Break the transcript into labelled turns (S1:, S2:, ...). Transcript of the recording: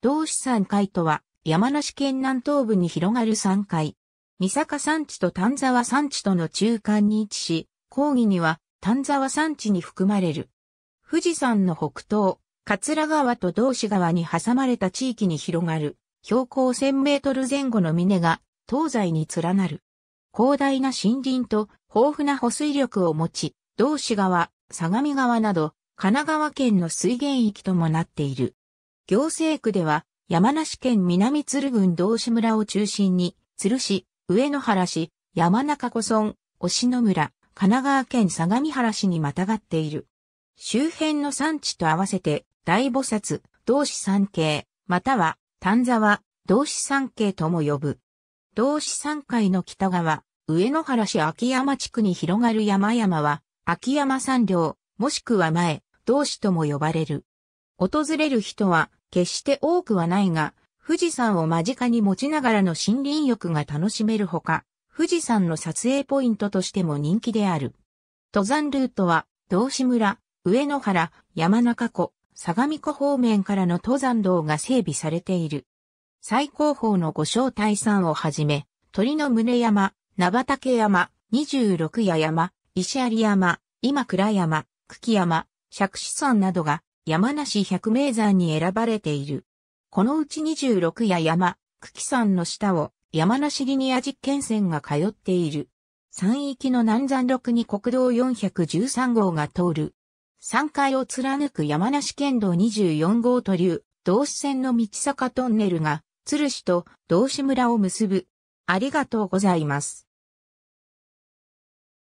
S1: 同志山海とは、山梨県南東部に広がる山海。三坂山地と丹沢山地との中間に位置し、講義には丹沢山地に含まれる。富士山の北東、桂川と同志川に挟まれた地域に広がる、標高1000メートル前後の峰が東西に連なる。広大な森林と豊富な保水力を持ち、同志川、相模川など、神奈川県の水源域ともなっている。行政区では、山梨県南鶴郡道志村を中心に、鶴市、上野原市、山中湖村、押野村、神奈川県相模原市にまたがっている。周辺の産地と合わせて、大菩薩、道志山系、または、丹沢、道志山系とも呼ぶ。道志山海の北側、上野原市秋山地区に広がる山々は、秋山山稜、もしくは前、道志とも呼ばれる。訪れる人は決して多くはないが、富士山を間近に持ちながらの森林浴が楽しめるほか、富士山の撮影ポイントとしても人気である。登山ルートは、道志村、上野原、山中湖、相模湖方面からの登山道が整備されている。最高峰の五章大山をはじめ、鳥の胸山、名畑山、二十六夜山、石有山、今倉山、久喜山、釈子山などが山梨百名山に選ばれている。このうち26や山、久喜山の下を山梨リニア実験線が通っている。山域の南山麓に国道413号が通る。山階を貫く山梨県道24号と流、道志線の道坂トンネルが、鶴市と道志村を結ぶ。ありがとうございます。